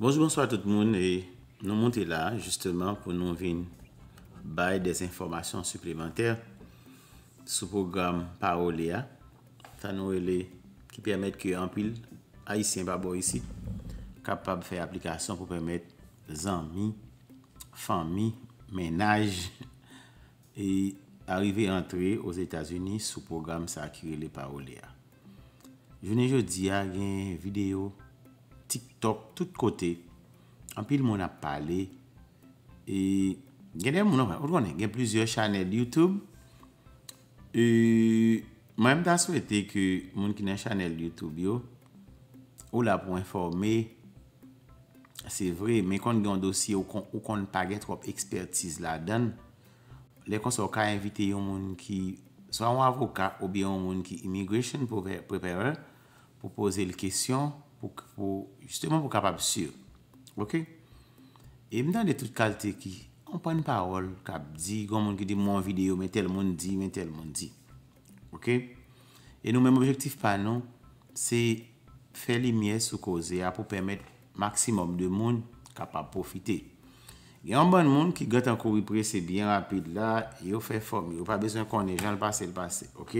Bonjou, bonsoit tout moun e nou monte la justeman pou nou vin bay des informasyon suplementer sou program Parolea tanou e le ki permet ki anpil aisyen babo isi kapab fè aplikasyon pou permet zanmi, fami, menaj e arrive antre os Etats-Unis sou program sa akirele Parolea jounen joudi a gen video Tik Tok, tout kote. Anpil moun ap pale. E genye moun anpil. Genye plizye chanel YouTube. E mwen mda souwete ki moun ki nan chanel YouTube yo. Ou la pou informe. Se vre, men kon gen dosye ou kon pa gen trop ekspertise la den. Le kon so ka evite yon moun ki... Moun avoka ou bi yon moun ki immigration preparer. Po pose l kesyon. pou, pou, justement pou kap ap sur. Ok? E mè nan de tout kalte ki, an pan parol, kap di, kon moun ki di moun video, mè tel moun di, mè tel moun di. Ok? E nou mè mou objektif panon, se fè li miè sou koze ya pou pèmèt maksimum de moun kap ap profite. Y an ban moun ki gòt an koubi prese biyan rapide la, yo fè fòm, yo pa bezwen konè jan l'pase l'pase. Ok?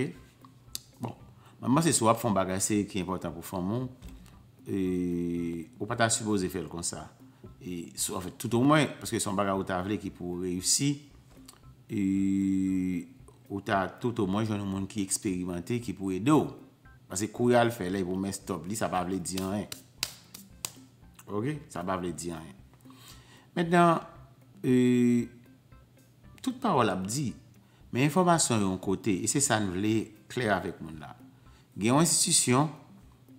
Bon, mè mò se sou ap fòm bagase ki important pou fòm moun. E, ou pata soubouze fèl kon sa. E, en fè tout ou mwen, pwè son baga ou ta vle ki pou reyousi, e, ou ta tout ou mwen joun ou moun ki eksperimentè ki pou edou. Pwè se kou yal fè lè, pou mè stop li, sa pa vle di anè. Ok? Sa pa vle di anè. Mèndan, tout parol ap di, mè informasyon yon kote, e se san vle kler avèk moun la. Gen yon institisyon,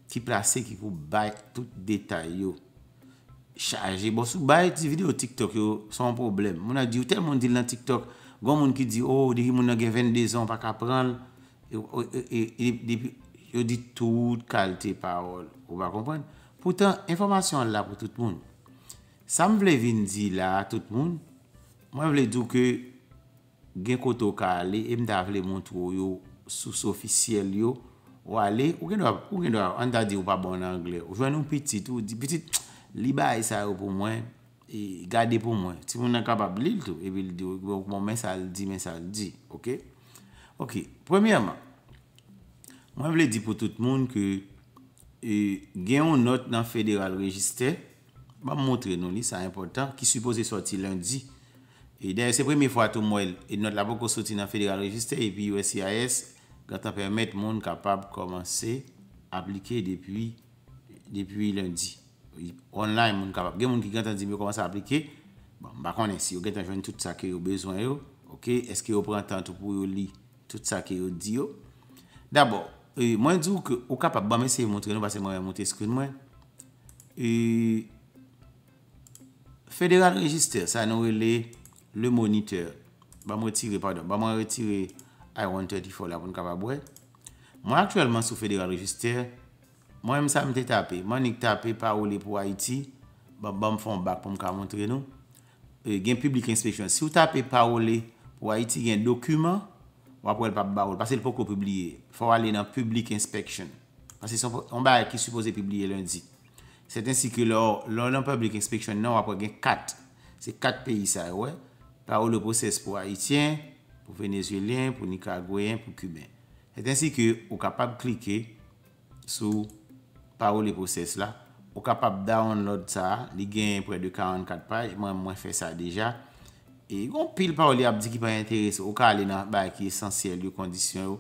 Ki plase ki pou bay tout detay yo. Chaje. Bo sou bay videyo TikTok yo, son problem. Moun a di yo tel moun di lan TikTok. Gon moun ki di, oh, di ki moun a gen 22 an pak aprenl. Yo di tout kalte parol. Ou ba komprenl. Poutan, informasyon la pou tout moun. Sa m vle vin di la tout moun. Mwen vle di yo ke gen koto kalé. E m da vle moun tou yo, sous-oficiel yo. Ou alè, ou gen do a anta di ou pa bon anglè. Ou jwen nou petit, ou di petit, liba e sa yo pou mwen, e gade pou mwen. Ti moun an kapab li l'tou, e vil di, ou mwen mensal di, mensal di. Ok? Ok, premièman, mwen vle di pou tout moun ki, e, gen yon not nan Federal Register, mwen montre nou li, sa important, ki suppose sorti lundi. E den, se premi fwa tou mwen, e not la bako sorti nan Federal Register, e pi USCIS, gantan permèt moun kapap komanse aplike depi lundi. Online moun kapap. Gen moun ki gantan di mwen komanse aplike, bon, ba konensi yo, gantan jwenni tout sa ke yo bezwen yo. Ok, eske yo prantan tout pou yo li, tout sa ke yo di yo. Dabo, e, mwen djou ke ou kapap, ba mwen se yi montre, nou ba se mwen remonte screen mwen. E, Federal Register, sa nou rele le monitor. Ba mwen retire, pardon, ba mwen retire monitor. Ay 134 la pou nou ka wabouè. Mwa aktuellement sou Fédéral Register. Mwen msa mte tape. Mwen nèk tape parole pou Haiti. Ba bom fon bak pou mka wantre nou. E, gen public inspection. Si ou tape parole pou Haiti gen dokumen. Wap wèl pa barol. Pase l pou ko publie. Fwa wale nan public inspection. Pase son barè ki suppose publie lundi. Sè ten si ke lor. Lor nan public inspection nan wap wè gen kat. Se kat pe isay wè. Parole ou proses pou Haitien. pou venezuelyen, pou nikagoyen, pou kuben. Et ansi ke ou kapap klike sou parole pou ses la. Ou kapap download sa, li gen pre de 44 paye, mwen fè sa deja. E yon pil parole ap di ki pa yon terese, ou ka alenan, ba ki esensyel yo kondisyon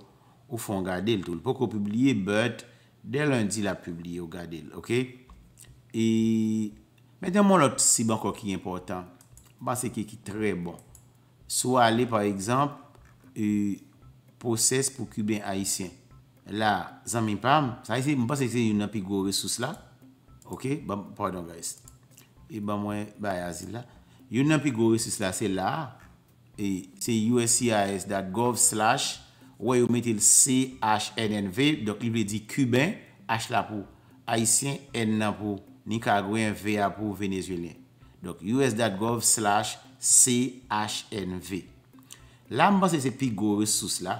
ou fon gade l tou. Poko publie, but de lundi la publie ou gade l. Ok? Metan moun lot si banko ki yon portan. Ban se ki ki tre bon. Swa ale, par ekzamp, e, poses pou kuben haisyen. La, zan min pram, sa a yi se, mwen pa se yi se yon nan pi go re sou sla, ok, ba, pardon guys, e ba mwen, ba ya zila, yon nan pi go re sou sla, se la, e, se uscis.gov slash, woy ou metil chnnv, dok li be di kuben, h la pou, haisyen, n la pou, ni ka gwen ve a pou venezuelen. Dok, us.gov slash, C-H-N-V La mba se se pi go re sus la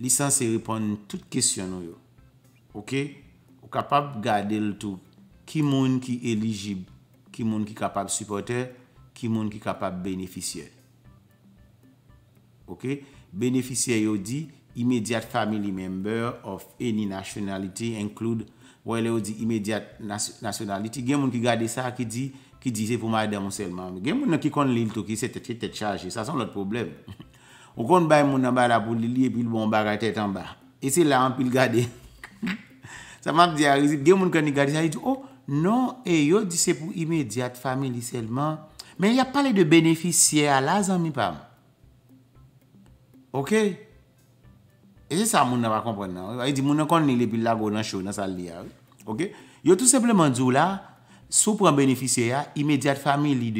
Li san se repon tout kesyon yo Ok Ou kapab gade l tout Ki moun ki eligib Ki moun ki kapab supporter Ki moun ki kapab beneficier Ok Beneficier yo di Immediate family member of any nationality Include Oye le yo di immediate nationality Gen moun ki gade sa ki di Ki di se pou madè moun selman. Gen moun nan ki kon li l to ki se tet tet tet chalje. Sa son lòt problem. Ou kon bay moun nan ba la pou li li epil bon baga tet an ba. E se la an pil gade. Sa man di a, gen moun kon li gade. Sa yi di, oh non, e yo di se pou imèdiat fami li selman. Men ya pale de benefisie a la zan mi pam. Ok? E se sa moun nan pa kompren nan. A yi e di moun nan kon li li epil la go nan chou nan saldi a. Ok? Yo tout sepleman di ou la... Sou pran beneficer ya, imediat fami li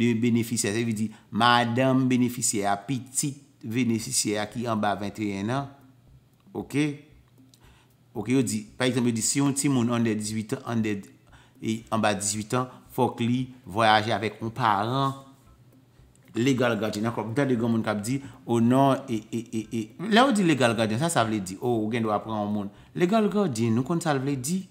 de beneficer. Se vi di, madame beneficer ya, petit beneficer ya ki an ba 21 an. Ok? Ok, yo di, par exemple, si yon ti moun an de 18 an, an de, an ba 18 an, fok li voyaje avek yon paran. Legal guardian. An kon, dan de gwa moun kap di, o nan, e, e, e, e. La ou di legal guardian, sa sa vle di, o, gen do apren an moun. Legal guardian, nou kon sa vle di?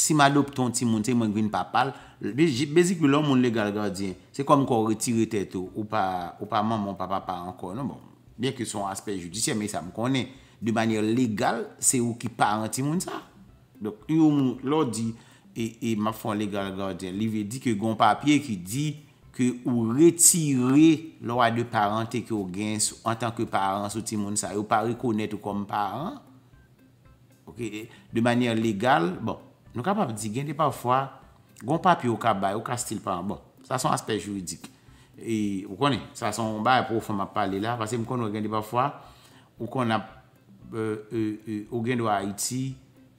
si m'adopton ti moun te mwen gwen papal, bezik pou lò moun legal gardien, se kom kon retire tetou, ou pa moun moun papa pa ankon, non, bon, bien ki son aspek judisyen, me sa m konen, de manye legal, se ou ki parenti moun sa. Dok, yon moun lò di, e, e ma fon legal gardien, li ve di ke goun papye ki di, ke ou retire lò a de parente ki ou gen, en tanke parent sou ti moun sa, ou pa rekonet ou kom parent, ok, de manye legal, bon, Nou kap ap di, gen de pa fwa, gon papye ou ka bay, ou ka stil pa an, bon, sa son aspekt juridik. E, ou konen, sa son bay profan map pale la, pase m konen ou gen de pa fwa, ou konen, ou gen do Haiti,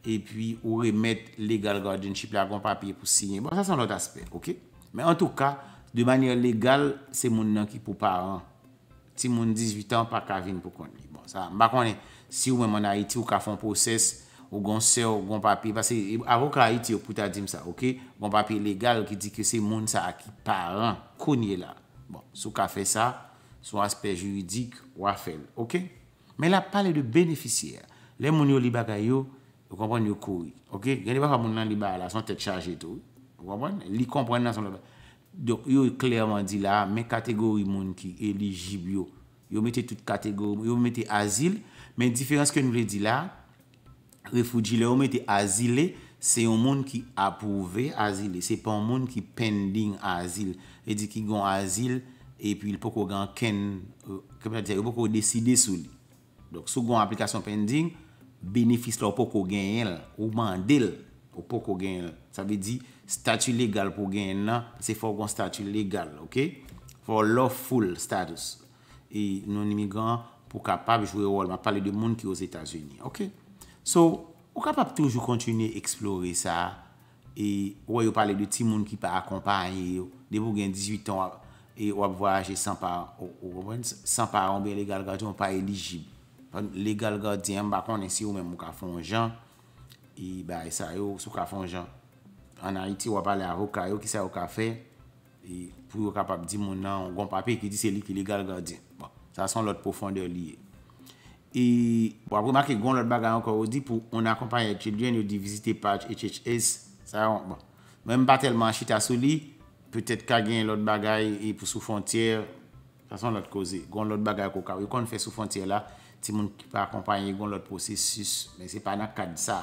e pi ou remet legal guardianship la, gon papye pou signen, bon, sa son lot aspekt, ok? Men an tou ka, de manye legal, se moun nankik pou par an. Ti moun 18 an, pa kavin pou konen. Bon, sa, m bak konen, si ou men man Haiti, ou ka fon posesse, Ou gon se, ou gon papi. Pase avok la iti yo pouta di msa, ok? Gon papi legal ki di ke se moun sa a ki paran. Konye la. Bon, sou ka fe sa, sou asper juridik wafel, ok? Men la pale de beneficia. Le moun yo li baga yo, yo kompon yo koui, ok? Geni wap a moun nan li baga la, son tet chaje tou. Yo kompon, li kompon nan son... Dok yo klerman di la, men kategori moun ki, elijib yo. Yo mette tout kategori, yo mette azil. Men diferans ke nou le di la... refuji le ome te azile, se yon moun ki apouve azile. Se yon moun ki pending azile. E di ki yon azile, e pi yon poko gen ken, kem la di say, yon poko deside sou li. Dok, sou yon aplikasyon pending, benefis lò poko gen yon, ou mandel, ou poko gen yon. Sa ve di, statu legal pou gen yon nan, se fò kon statu legal, ok? Fò lò fòl status. E non imi gen pou kapab jwè wò, ma pale de moun ki yo z'Etats-Unis, ok? So, ou kapap toujou kontinye eksplore sa, e woy ou pale de ti moun ki pa akompanye yo, de pou gen 18 an, e wap voyaje san pa, san pa ronbe legal guardian, wap pale ligib. Legal guardian bakon, se yo men mou ka fonjan, e bay e sa yo sou ka fonjan. Anay ti wap pale a woka yo, ki sa yo ka fe, e pou yo kapap di moun nan, ou goun papi ki di se li ki legal guardian. Bon, sa son lot profonde li e. E, wap wou maki goun lout bagay anko ou di pou, on akompanyen chidyen ou di vizite patch HHS, sa yon, bon. Menm pa telman chita sou li, petet ka gen lout bagay e, pou sou fontyer, sa son lout koze, goun lout bagay kou ka. Ou kon fè sou fontyer la, ti moun ki pa akompanyen goun lout prosesus, men se pa nan kad sa,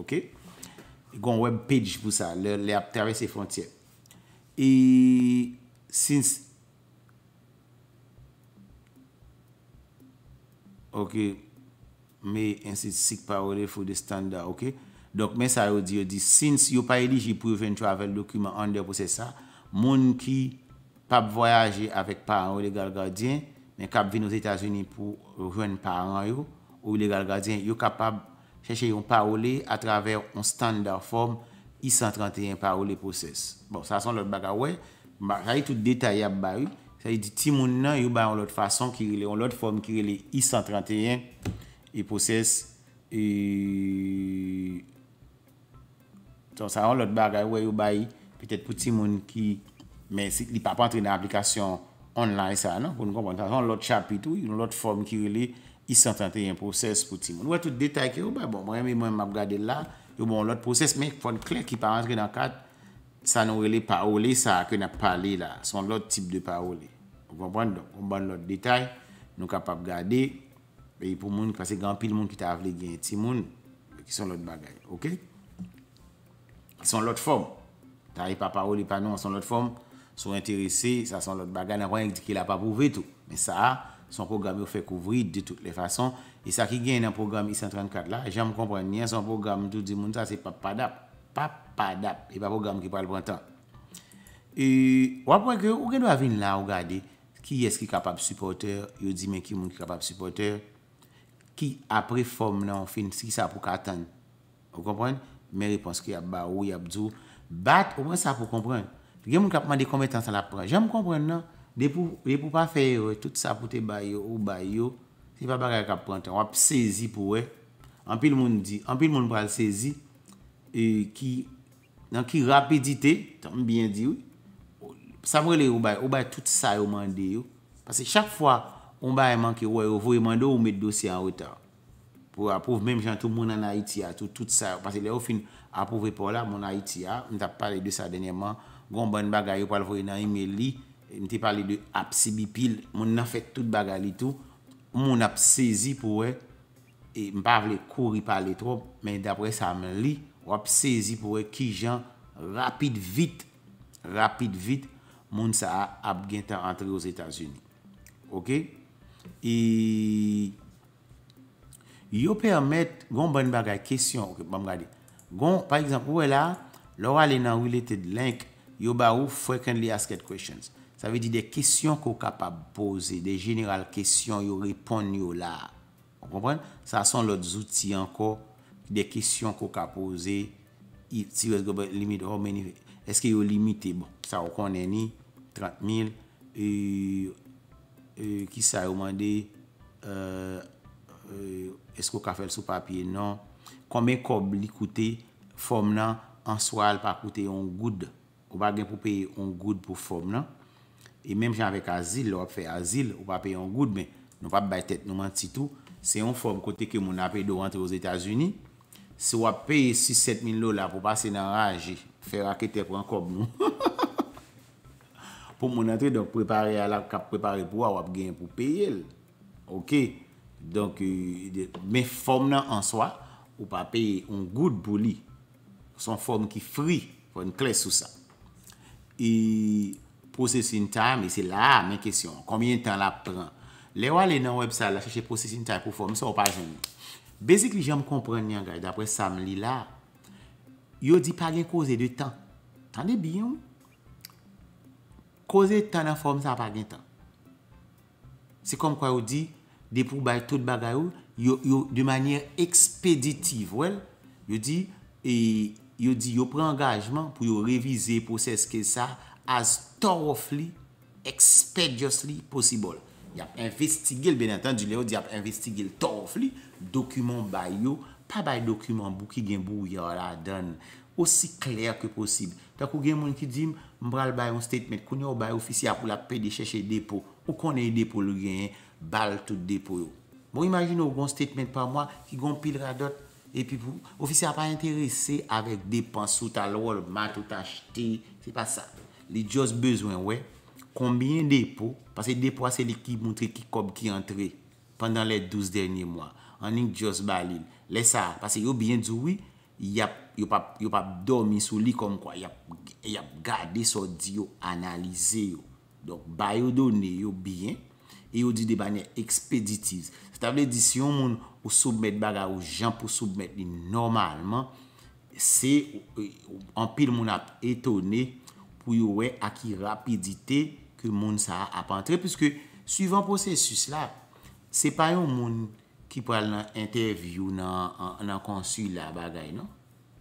ok? Gon web page pou sa, le ap terese fontyer. E, since... Ok, mè insistisik parole fò de standa, ok? Donk mè sa yò di, yò di, since yò pa elij yi pou yò ven travel dokumen an de pou se sa, moun ki pap voyaje avèk paran ou legal gardien, men kap ven ou Etasouni pou rwen paran yò, ou legal gardien yò kapap chèche yon parole a travèr yon standa form i 131 parole pou se sa. Bon, sa son lò baga wè, ma ray tout detayab ba yò, Sa yi di timoun nan, yo bay an lot fason ki rele, an lot fom ki rele I-131, e poses, e... ton sa an lot bagay, yo bay, petèt pou timoun ki, men, si li pa patre nan aplikasyon online sa, non? Pon nou kompon, tan an lot chapi tou, yo lot fom ki rele I-131, poses pou timoun. Nou wè tout detay ki, yo bay, bon, mwen mwen map gade la, yo bon, lot poses, men, fon klek ki pa patre nan kat, Sa nou rele paole, sa a ke na pale la. Son lot tip de paole. On kompwande don. On kompwande lot detay. Nou kapap gade. E pou moun, kwa se gampi l moun ki ta avle gen ti moun. Ki son lot bagay. Ok? Son lot fom. Ta a e pa paole pa nou, son lot fom. Son lot bagay. Nan pwen yon di ki la pa pouve tout. Men sa a, son program yo fe kouvri de tout le fason. E sa ki gen nan program I-134 la, jen m kompwen, nyen son program di moun ta se pap padap. pa pa dap, e pa pou gam ki pral prantan. E, wapwen ke, ou gen do avin la, ou gade, ki eski kapap supporter, yo di men ki moun ki kapap supporter, ki apre form nan, fin, si ki sa pou katan. Ou kompren? Men repons ki ap ba ou, bat, ou mwen sa pou kompren. Gen moun kapman de kometansan la pran. Gen moun kompren nan, de pou pa fe, ou, tout sa pou te bayo, ou bayo, si pa baka kap prantan. Wap sezi pou we, anpil moun di, anpil moun pral sezi, E ki, nan ki rapidite, tanm byen di ou, sa vre le ou bay, ou bay tout sa ou mande ou, pase chak fwa, ou bay manke woy, ou voye mande ou ou met dosye an wotan, pou apouv, menm chan tou moun an Haiti a, tout sa, pase le ou fin, apouv e pou la, moun Haiti a, mwen tap pale de sa denye man, goun ban bagay ou pal voye nan yme li, mwen te pale de apse bi pil, moun nan fwe tout bagay li tou, moun apsezi pou we, e mpa vle kouri pale tro, men dapre sa men li, Wap sezi pou e ki jan rapit vit, rapit vit, moun sa ap gen tan antre yo zétans yoni. Ok? I yo permèt, gon ban bagay kesyon, ok, ban brade. Gon, par exemple, wè la, lor alè nan related link, yo ba ou frequently asked questions. Sa vè di de kesyon ko kapab pose, de general kesyon yo repon yo la. On komprèn? Sa son lòt zouti anko. de kisyon kou ka pose, si wèz gobe limit ou meni fe, eske yo limit e bon, sa wakon eni, 30 mil, e, e, ki sa yo mande, e, e, eskou ka fel sou papye nan, konmen kob li koute, fòm nan, ansoal pa koute yon goud, ou bagen pou pe yon goud pou fòm nan, e menm chan vek azil, lò ap fe azil, ou pa pe yon goud, men, nou va baytet, nou manti tout, se yon fòm kote ke moun ap pe do rentre ou Etas-Unis, Se wap peye 6-7 min lò la pou pa se nan raje, fe rakete pou an kob nou. Pou moun entre, donk prepare ala, prepare pou wap gen pou peye el. Ok? Donk, euh, men fòm nan an swa, ou pa peye, on gout pou li. Son fòm ki fri, pou an kles sou sa. I, e, processing time, e se la men kesyon, komyen tan la pren? Le wale nan web sa, la fèche processing time pou fòm, se wap pa jen nou. Besik li jan m komprenyan gaj, dapre Sam li la, yo di pa gen koze de tan. Tan de bi yon. Koze tan nan form sa pa gen tan. Se kom kwa yo di, de pou bay tout bagay ou, yo yo de manye ekspeditiv wel, yo di yo pre angajman pou yo revize pou seske sa as torofli, ekspediosli posibol. Y ap investige l benentendu le ou di ap investige l tof li. Dokumon bay yo. Pa bay dokumon bou ki gen bou yor adan. Ossi kler ke posib. Takou gen moun ki di m mbral bay yon statement. Koun yo bay ofisi ap ou la pe de chèche depo. Ou konen depo lou gen bal tout depo yo. Bon imagine ou gon statement pa mwa ki gon pil radot. E pi pou ofisi ap a interese avek depan. Souta l wol mat ou tachte. Se pa sa. Li just bezwen wey. konbyen depo, pase depo ase li ki moutre ki kob ki antre, pandan le 12 denye mwa, anning dios balin, lesa, pase yo byen dziwi, yo pa pdomi sou li kom kwa, yo pa gade so di yo analize yo, donk bayo doni yo byen, yo di de banyan expeditiv, stavle di si yon moun ou soubmet baga ou jan pou soubmet li normalman, se, anpil moun ap etone, pou yo we akir rapidite, ke moun sa apantre. Piske suivant posesus la, se pa yon moun ki pal nan interview nan konsul la bagay, non?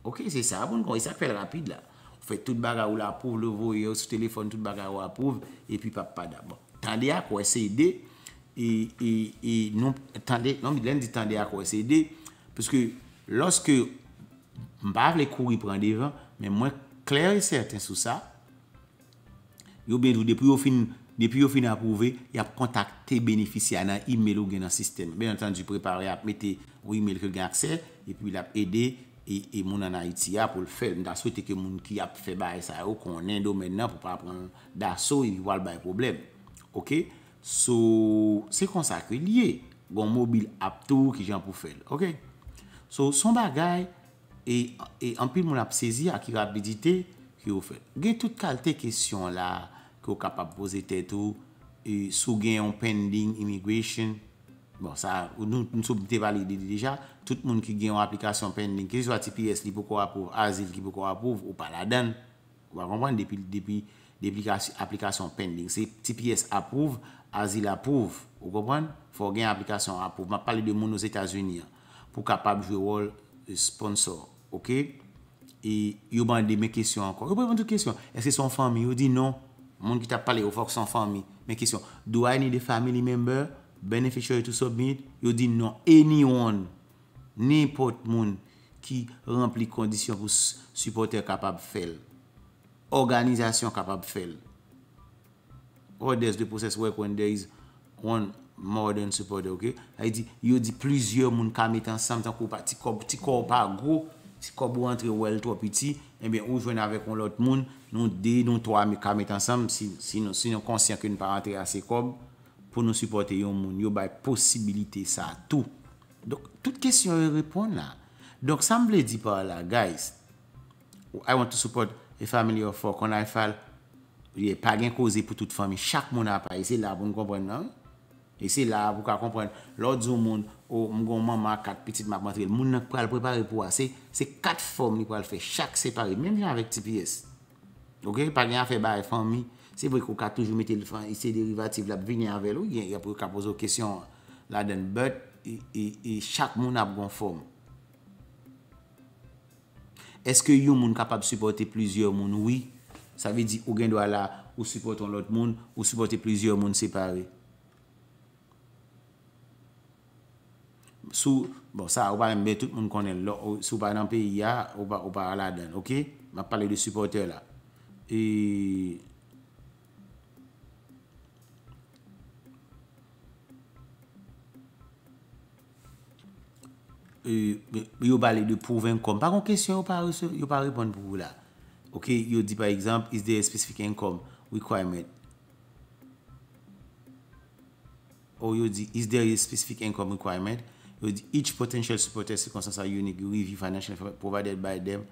Ok, se sa, moun kon, se apel rapide la. Fwe tout bagay ou la pouf, louvo yo, sou telefon tout bagay ou la pouf, e pi pap pa d'abon. Tande ya kwa se ide, non, non mi dlen di tande ya kwa se ide, piske loske mbav le kouri pran devan, men mwen kleri serten sou sa, yo ben tou, depi yo fin ap prouve, yap kontakte beneficia nan e-mail ou gen nan sistem. Ben entan, di prepari ap mette ou e-mail ke gen aksel, epi li ap ede, e, e moun anan iti ya pou l'fèl. Nda sou te ke moun ki ap fè baye sa yo, konen do men nan pou pran pran, da sou, yon wal baye problem. Ok? Sou, se konsakri liye, gon mobil ap tou ki jan pou fèl. Ok? Sou, son bagay, e, e anpil moun ap sezi ak i rap bidite, ki yo fèl. Gen tout kalte kesyon la, yo kapap pose tetou e sou gen yon pending immigration bon sa, nou sou devalide deja, tout moun ki gen yon aplikasyon pending, ki sou a TPS li poukou apouv, asil ki poukou apouv, ou pa la dan ou pa la dan, depi aplikasyon pending, se TPS apouv, asil apouv ou pa lan, fò gen aplikasyon apouv ma pale de moun nou Etats-Unis pou kapap jwe wol e, sponsor ok, e yo bandi me kesyon ankon, yo bandi me kesyon es se son fami, yo di non Moun ki ta pale ou fok san fan mi, men kisyon, do any de family member, beneficiary to submit, yo di non any one, ne import moun ki rempli kondisyon pou supporter kapab fel, organizasyon kapab fel. Or there is the process where when there is one modern supporter, yo di plizye moun kamit an samtan kou pa ti kor pa go, Si kob ou antre ou el trop iti, e eh ben ou jwen avek ou lot moun, nou dey nou towa me kamet ansam, si nou konsyen ke nou pa antre a se kob, pou nou supporte yon moun. Yo bay posibilite sa tou. Dok, tout kesyon yon repon la. Dok, sa mble di par la, guys, I want to support a family of four kon a yon e fal, yon pa gen koze pou tout family, chak moun apay e se la, bon konpwen nan? E se la pou ka kompren, lot zou moun ou mgon man man kat pitit mak matril, moun nan pou al prepare pou ase, se kat form ni pou al fe, chak separe, menm jan avek TPS. Ok, pa gen a fe ba e form mi, se vwe kou ka toujou metel fan, se derivatif la pe venye anvel, ou gen, ya pou ka pozo kesyon la den bed, e chak moun ap gon form. Eske yon moun kapab suporte plizye moun, oui, sa ve di ou gen do ala ou suporton lot moun ou suporte plizye moun separe. Sou, bon sa, ou pa mbe tout moun konen lo, sou pa nan peyi ya, ou pa ala den, ok? Ma pale de supporter la. E, e yo pale de pouven kom, pa kon kesyon, yo pa repon pouvou la. Ok, yo di, by example, is there a specific income requirement? Ou yo di, is there a specific income requirement? Yow di, each potential supporter se konsens a yon e grivi financial provided by dem,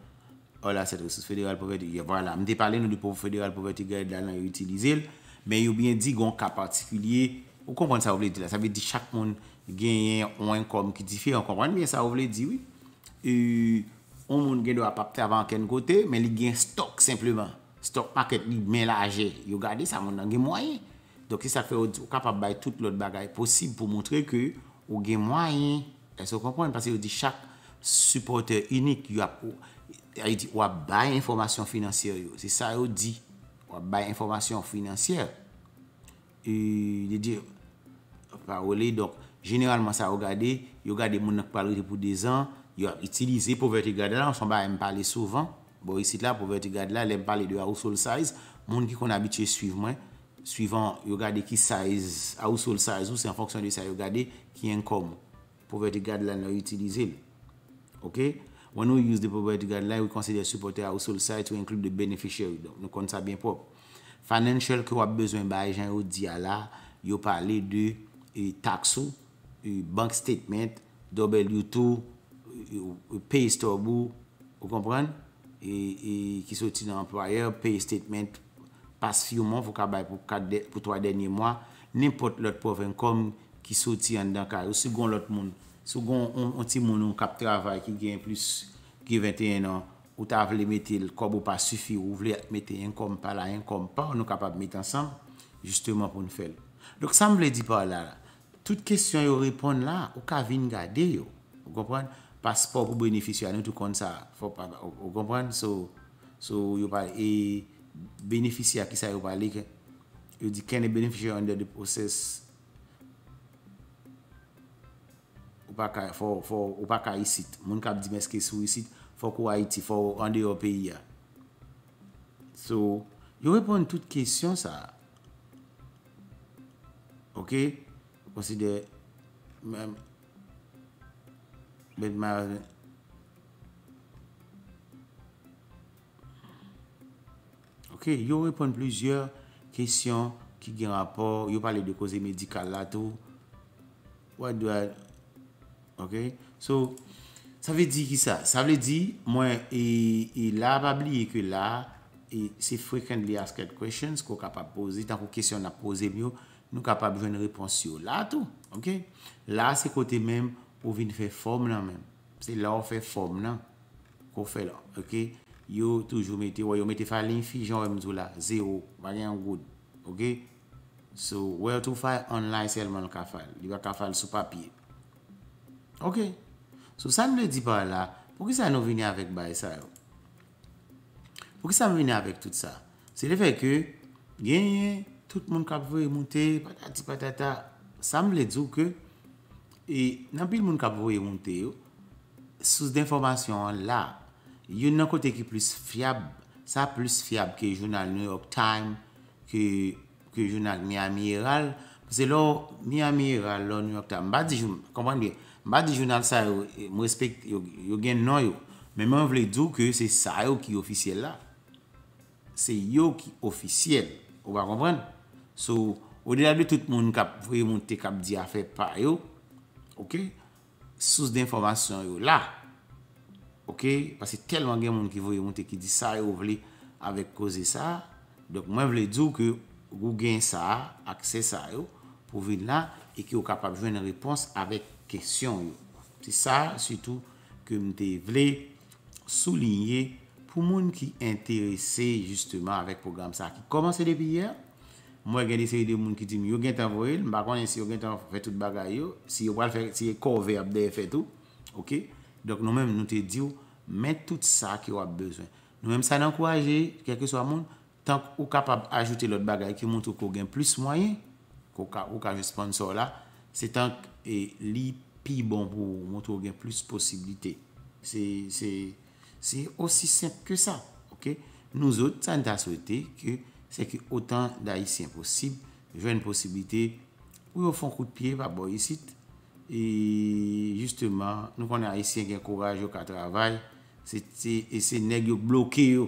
ola, oh set resous federal poverty. Yow, vwala, mde pale nou di po federal poverty gwen lan yon utilize l, men yow bin di gon kap artikulye, yon konpon sa wou vle di la, sa vwe di chak moun genyen onen kom ki di fye, yon konpon miye sa wou vle di, yon moun genye do apapte avan ken kote, men li gen stok simplement, stok paket li men la aje, yow gade, sa moun nan gen mwoye. Dok, se sa fwe, yon kap apbay tout l ot bagay posib pou montre ke yon Ou gen mwanyen, e se ou konpon, anpase ou di chak supporte unik, ou a bay informasyon finansyer yo, se sa ou di, ou a bay informasyon finansyer, e de di, a parole, donk, generalman sa ou gade, ou gade moun ak palri te pou dezan, ou a itilize pouverti gade la, anpase ou a m pale souvan, pouverti gade la, anpase ou a m pale souvan, moun ki kon abitye suivman, Suivant, yo gade ki saiz, a ou sol saiz ou, se an fonksyon de sa yo gade, ki enkom. Poverty guideline la yo itilize li. Ok? When we use the poverty guideline, we consider supporter a ou sol saiz ou include the beneficiary. Nou kon sa bien pop. Financial, ki wap bezwen baye jan yo diya la, yo pale de e, taxou, e, bank statement, double YouTube, pay store bou. Ou kompran? E, e ki sou ti nan employe, pay statement pou. Pas fyouman, fwo ka bay pou 3 denye mwa, nempot lòt pov enkom ki soti an dan kaj, ou sougon lòt moun, sougon onti moun ou kap travay ki gen plus ki 21 an, ou ta vle metil, kob ou pa sufi, ou vle atmete enkom pala, enkom pa, ou nou kapab met ansan, justèman pou n'fèl. Dok sa m lè di pa la, tout kèsyon yo repon la, ou ka vin gade yo, ou kompran, paspò pou benefisyon an, ou tout kon sa, ou kompran, sou yo bay, e... Benefici akisa yo paleke. Yo di kene benefici an de de posese. Opa ka isit. Moun kap di meske sou isit. Fok ou a iti. Fok an de yo peye. So. Yo we pon tout kesyon sa. Ok. Poside. Ben ma... Yo repon plezyor kesyon ki gen rapor. Yo pale de koze medikal la tou. What do I... Ok? So, sa ve di ki sa? Sa ve di, mwen, e la apabliye ke la, e se frequently asked questions ko kapap pose, tan ko kesyon na pose myo, nou kapap bewen repons yo la tou. Ok? La se kote mem, ou vin fe form nan men. Se la ou fe form nan. Ko fe la. Ok? Ok? yo toujou meti, wè yo meti fa lin fi jan wè mzou la, zero, wè gen goud ok, sou wè yo tou fay online selman l ka fal l wè ka fal sou papye ok, sou sa m lè di par la, pou ki sa nou vini avèk bay sa yo pou ki sa m vini avèk tout sa, se lè fèk ke, genye, tout moun kap vwe moun te, patati patata sa m lè djou ke e, nan bil moun kap vwe moun te yo sous d'informasyon la Yon nan kote ki plus fiyab, sa plus fiyab ke jounal New York Times, ke jounal Miami Herald. Se lor, Miami Herald, lor New York Times, mbati jounal sa yo, mbati jounal sa yo, mwespekt yo gen nan yo. Menman vle dou ke yo se sa yo ki ofisyel la. Se yo ki ofisyel, ou va konpren. So, ou de la bi tout moun kap vwe moun te kap di afe pa yo, ok? Sous d'informasyon yo la. Ok, pasi telman gen moun ki voye moun te ki di sa yo vle avèk koze sa. Dok mwen vle djou ke ou gen sa akse sa yo pou vin la e ki ou kapab jwen an repons avèk kesyon yo. Ti sa, sütou, ke mwen te vle souline pou moun ki enterese justeman avèk program sa. Ki komanse depi yer, mwen gen disye de moun ki di mi yo gen tan voye, mwa konen si yo gen tan fè tout bagay yo, si yo wal fè, si yo kon verbe de fè tout, ok? Donk nou mèm nou te di ou, mè tout sa ki ou ap bezwen. Nou mèm sa nan kwa aje, keke swa moun, tank ou kapap ajoute lout bagay ki moun tou kou gen plus mwayen, ou ka jesponsor la, se tank e, li pi bon pou moun tou gen plus posibilite. Se osi semp ke sa. Nou zout, sa nita swete, se ki otan da y si imposib, jwen posibilite, ou yo fon kou de piye, va bo y sit, E, justeman, nou konen Haitien gen kouraj yo ka travay, se e nek yo blokye yo,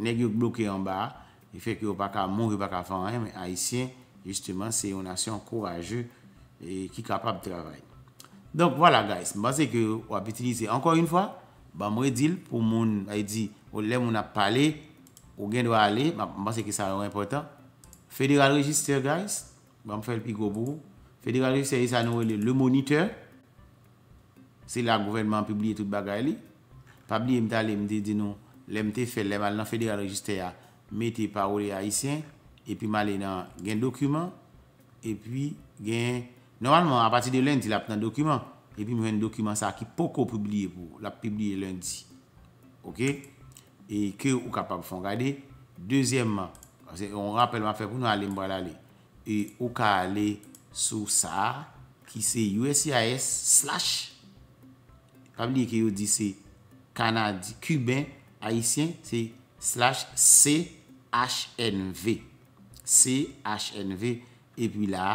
nek yo blokye yon ba, e fek yo baka moun, yo baka fanyen, men Haitien, justeman, se yon asyon kouraj yo, e ki kapab travay. Donk, wala guys, mban se ke wap itilize, ankon yon fwa, bambre dil pou moun, ay di, ou lè moun ap pale, ou gen wale, mban se ke sa wè wè important, federal register guys, bamb fel pi go bou, Federa registre yi sa nou wele le moniteur. Se non, la gouvenman pibliye tout bagay li. Pabliye mta le mte di nou, le mte fel le mal nan federa registre ya, mete parole a yi sen, epi malen nan gen dokumen, epi gen, normalman apati de lenti la pna dokumen, epi mwen dokumen sa ki poko pibliye pou, la pibliye lenti. Ok? E ke ou kapap pou fon gade. Dezyemman, on rappel ma fe pou nou ale mbala li, e ou ka ale... Sou sa, ki se USIAS slash, pabliye ki yo di se Kanadi, Kuben, Haitien, se slash CHNV. CHNV. E pi la,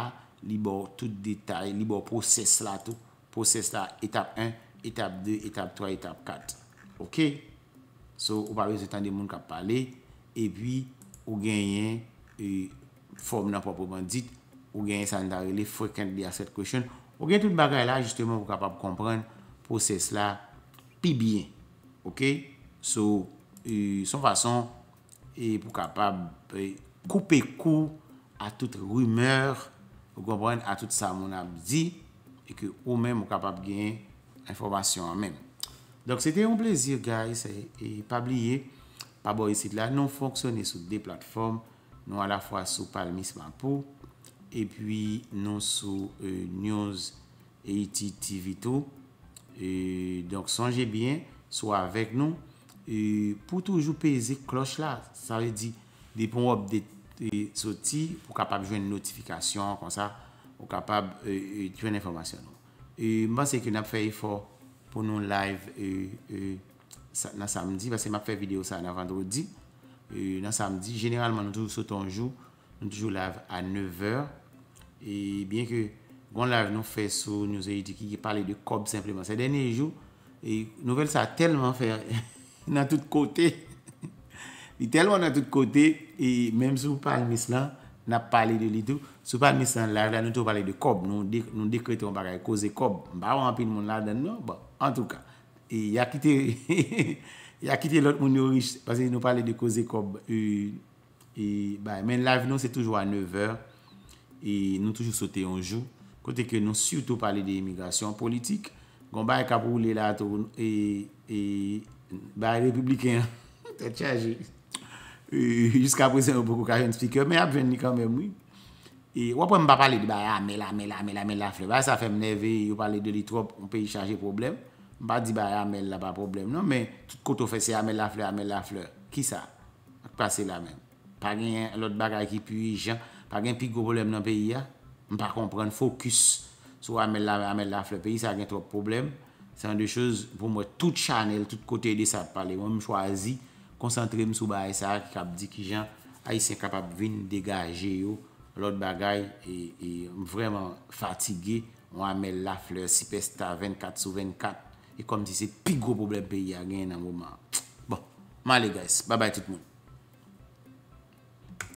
li bo tout detay, li bo proses la tou. Proses la, etap 1, etap 2, etap 3, etap 4. Ok? Sou, ou pabliye se tan de moun kap pale. E pi, ou genyen, ou e, form nan pabliye dit, Ou genye san dareli, frekant li a set kwesyon. Ou genye tout bagay la, justement, ou kapab kompren, proses la, pi biyen. Ok? So, e, son fason, e pou kapab, e, koupe kou, a tout rumeur, ou kompren, a tout sa moun ap di, e ke ou men mou kapab genye, informasyon an men. Dok, se te yon plezir, guys, e pabliye, paboye sit la, nou foksyone sou de platfom, nou a la fwa sou palmisme an pou, e pwi nou sou euh, news eti tv tou e donk sonje bien, sou avek nou pou toujou peze kloch la, sa re di depon wop de soti pou kapab jwen notifikasyon kon sa pou kapab euh, euh, jwen informasyon e mba se ke nap fe e for pou nou live nan samdi, va se map fe video sa nan vendredi nan samdi, generalman nou toujou soton jou nou toujou live a 9h e byen ke gwan lave nou fè sou nou se yitiki ki pale de kob simplement se denye jou e nou vel sa telman fè nan tout kote telman nan tout kote e menm sou pal mislan nan pale de lidou sou pal mislan lave la nou tou pale de kob nou dekrete yon bagay koze kob ba wampil moun lave nan nou en tout ka y a kite lout moun yorish pase nou pale de koze kob men lave nou se toujwa 9h E nou toujou sote yon jou. Kote ke nou soutou pale de imigrasyon politik. Gon ba e kapou le la tou. E ba e republiken. Tè tchè e, jè. Jusk apresen ou pokou ka jen spikè. Men ap jen ni kan men mou. E wapon m ba pale de ba amel, ah, amel, amel, amel la fle. Ba sa fèm neve yo pale de li trop. On pe yi chanje problem. M ba di ba amel ah, la pa problem. Non men, tout koto fè se amel ah, la fle, amel la fle. Ki sa? Ak pase la men. Pa gen yon lot bagay ki pui jen. pa gen pi gwo problem nan peyi ya, m pa kompren fokus, sou amel la fle peyi, sa gen trok problem, san de chouz, pou mwen tout chanel, tout kote de sa pale, m wè m chwazi, konsantre m sou bayi sa, ki kap di ki jan, ay ah, se kapap vin degaje yo, lout bagay, m vreman fatige, wè amel la fle, sipesta 24 sou 24, e kom ti se pi gwo problem peyi ya, gen nan m wè man. Bon, man le guys, bye bye tout moun.